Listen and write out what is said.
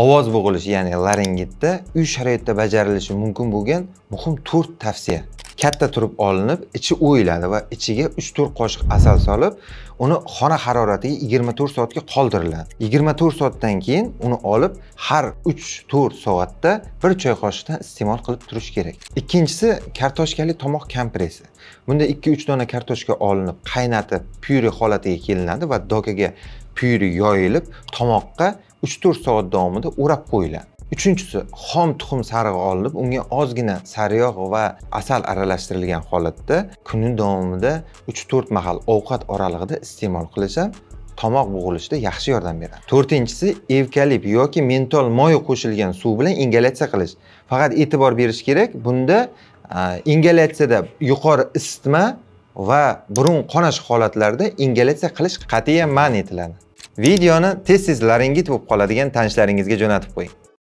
ovoz bo'g'ilishi ya'ni laringitda uy sharoitida bajarilishi mumkin bo'lgan muhim to'rt tavsiya katta turib olinib ichi o'yiladi va ichiga uch to'rt qoshiq asal solib uni xona haroratiga yigirma to'rt soatga qoldiriladi yigirma to'rt soatdan keyin uni olib har uch to'rt soatda bir choy qoshiqdan iste'mol qilib turish kerak ikkinchisi kartoshkali tomoq kompressi bunda ikki uch dona kartoshka olinib qaynatib pyure holatiga kelinadi va dokaga pyure yoyilib tomoqqa 3-4 soat davomida o'rab qo'yiladi uchinchisi xom tuxum sarig'i olinib unga ozgina sariyog' va asal aralashtirilgan holatda kuni davomida 3-4 mahal ovqat oralig'ida iste'mol qilsa tomoq bo'g'ilishida yaxshi yordam beradi to'rtinchisi evkalip yoki mentol moyi qo'shilgan suv bilan ingalyatsiya qilish faqat e'tibor berish kerak bunda ingalyatsiyada yuqori isitma va burun qonash holatlarida ingalyatsiya qilish qat'iyan man etiladi Videoni tez tez laringit bo'lib qoladigan tanishlaringizga jo'natib qo'ying.